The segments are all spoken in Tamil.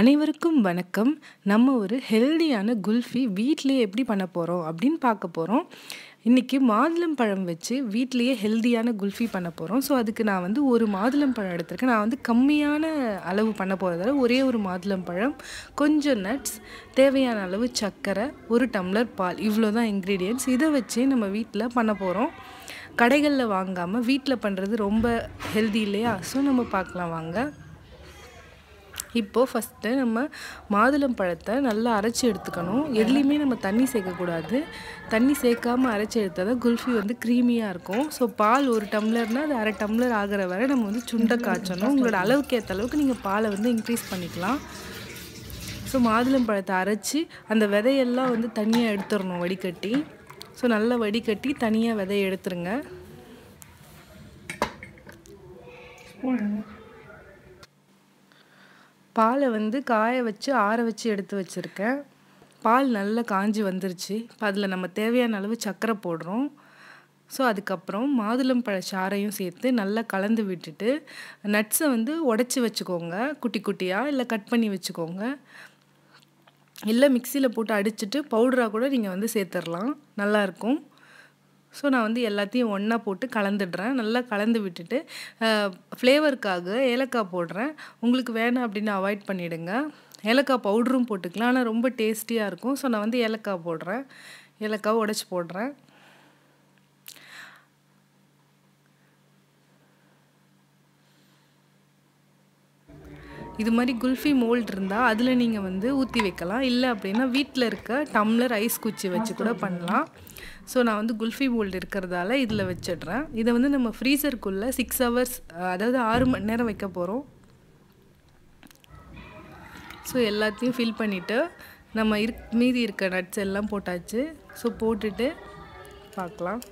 அனைவருக்கும் வணக்கம் நம்ம ஒரு ஹெல்தியான குல்ஃபி வீட்லேயே எப்படி பண்ண போகிறோம் அப்படின்னு பார்க்க போகிறோம் இன்றைக்கி மாதுளம் பழம் வச்சு வீட்லேயே ஹெல்தியான குல்ஃபி பண்ண போகிறோம் ஸோ அதுக்கு நான் வந்து ஒரு மாதுளம் பழம் எடுத்திருக்கேன் நான் வந்து கம்மியான அளவு பண்ண போகிறதால ஒரே ஒரு மாதுளம் பழம் கொஞ்சம் நட்ஸ் தேவையான அளவு சர்க்கரை ஒரு டம்ளர் பால் இவ்வளோ தான் இன்க்ரீடியன்ட்ஸ் இதை வச்சே நம்ம வீட்டில் பண்ண போகிறோம் கடைகளில் வாங்காமல் வீட்டில் பண்ணுறது ரொம்ப ஹெல்தி இல்லையா ஸோ நம்ம பார்க்கலாம் வாங்க இப்போது ஃபஸ்ட்டு நம்ம மாதுளம் பழத்தை நல்லா அரைச்சி எடுத்துக்கணும் எதுலேயுமே நம்ம தண்ணி சேர்க்கக்கூடாது தண்ணி சேர்க்காமல் அரைச்சி எடுத்தால் தான் குல்ஃபி வந்து க்ரீமியாக இருக்கும் ஸோ பால் ஒரு டம்ளர்னால் அது அரை டம்ளர் ஆகிற வரை நம்ம வந்து சுண்டை காய்ச்சணும் உங்களோட அளவுக்கு ஏற்ற அளவுக்கு நீங்கள் பாலை வந்து இன்க்ரீஸ் பண்ணிக்கலாம் ஸோ மாதுளம் பழத்தை அரைச்சி அந்த விதையெல்லாம் வந்து தனியாக எடுத்துடணும் வடிகட்டி ஸோ நல்லா வடிகட்டி தனியாக விதையை எடுத்துருங்க பாலை வந்து காய வச்சு ஆற வச்சு எடுத்து வச்சுருக்கேன் பால் நல்லா காஞ்சி வந்துருச்சு இப்போ அதில் நம்ம தேவையான அளவு சர்க்கரை போடுறோம் ஸோ அதுக்கப்புறம் மாதுளம் பழ சாறையும் சேர்த்து நல்லா கலந்து விட்டுட்டு நட்ஸை வந்து உடச்சி வச்சுக்கோங்க குட்டி குட்டியாக இல்லை கட் பண்ணி வச்சுக்கோங்க இல்லை மிக்சியில் போட்டு அடிச்சுட்டு பவுடராக கூட நீங்கள் வந்து சேர்த்துடலாம் நல்லாயிருக்கும் ஸோ நான் வந்து எல்லாத்தையும் ஒன்றா போட்டு கலந்துடுறேன் நல்லா கலந்து விட்டுட்டு ஃப்ளேவருக்காக ஏலக்காய் போடுறேன் உங்களுக்கு வேணாம் அப்படின்னு அவாய்ட் பண்ணிவிடுங்க ஏலக்காய் பவுடரும் போட்டுக்கலாம் ஆனால் ரொம்ப டேஸ்டியாக இருக்கும் ஸோ நான் வந்து ஏலக்காய் போடுறேன் ஏலக்காய் உடச்சி போடுறேன் இது மாதிரி குல்ஃபி மோல்ட் இருந்தால் அதில் நீங்கள் வந்து ஊற்றி வைக்கலாம் இல்லை அப்படின்னா வீட்டில் இருக்க டம்ளர் ஐஸ் குச்சி வச்சு கூட பண்ணலாம் ஸோ நான் வந்து குல்ஃபி மோல்டு இருக்கிறதால இதில் வச்சிடுறேன் இதை வந்து நம்ம ஃப்ரீசருக்குள்ளே சிக்ஸ் ஹவர்ஸ் அதாவது ஆறு மணி நேரம் வைக்க போகிறோம் ஸோ எல்லாத்தையும் ஃபில் பண்ணிவிட்டு நம்ம இருக் மீதி இருக்க நட்ஸ் எல்லாம் போட்டாச்சு ஸோ போட்டுட்டு பார்க்கலாம்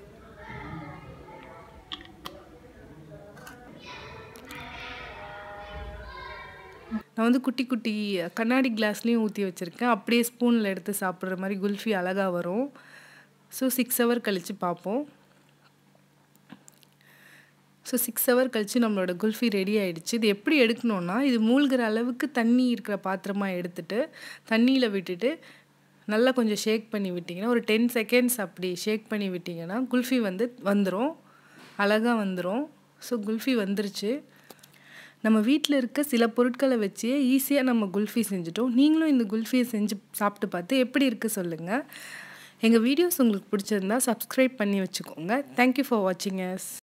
நான் வந்து குட்டி குட்டி கண்ணாடி கிளாஸ்லேயும் ஊற்றி வச்சுருக்கேன் அப்படியே ஸ்பூனில் எடுத்து சாப்பிட்ற மாதிரி குல்ஃபி அழகாக வரும் ஸோ சிக்ஸ் ஹவர் கழித்து பார்ப்போம் ஸோ சிக்ஸ் ஹவர் கழித்து நம்மளோட குல்ஃபி ரெடி ஆகிடுச்சு இது எப்படி எடுக்கணுன்னா இது மூழ்கிற அளவுக்கு தண்ணி இருக்கிற பாத்திரமாக எடுத்துட்டு தண்ணியில் விட்டுட்டு நல்லா கொஞ்சம் ஷேக் பண்ணி விட்டிங்கன்னா ஒரு டென் செகண்ட்ஸ் அப்படி ஷேக் பண்ணி விட்டிங்கன்னா குல்ஃபி வந்து வந்துடும் அழகாக வந்துடும் ஸோ குல்ஃபி வந்துருச்சு நம்ம வீட்டில் இருக்க சில பொருட்களை வச்சே ஈஸியாக நம்ம குல்ஃபி செஞ்சுட்டோம் நீங்களும் இந்த குல்ஃபியை செஞ்சு சாப்பிட்டு பார்த்து எப்படி இருக்கு சொல்லுங்கள் எங்கள் வீடியோஸ் உங்களுக்கு பிடிச்சிருந்தா சப்ஸ்கிரைப் பண்ணி வச்சுக்கோங்க தேங்க்யூ ஃபார் வாட்சிங் எஸ்